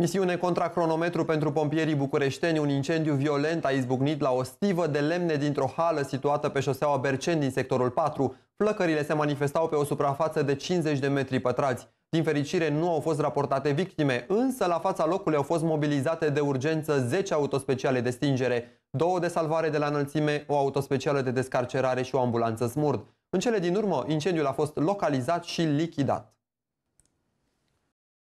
Misiune contra cronometru pentru pompierii bucureșteni, un incendiu violent a izbucnit la o stivă de lemne dintr-o hală situată pe șoseaua Berceni din sectorul 4. Flăcările se manifestau pe o suprafață de 50 de metri pătrați. Din fericire, nu au fost raportate victime, însă la fața locului au fost mobilizate de urgență 10 autospeciale de stingere, două de salvare de la înălțime, o autospecială de descarcerare și o ambulanță smurd. În cele din urmă, incendiul a fost localizat și lichidat.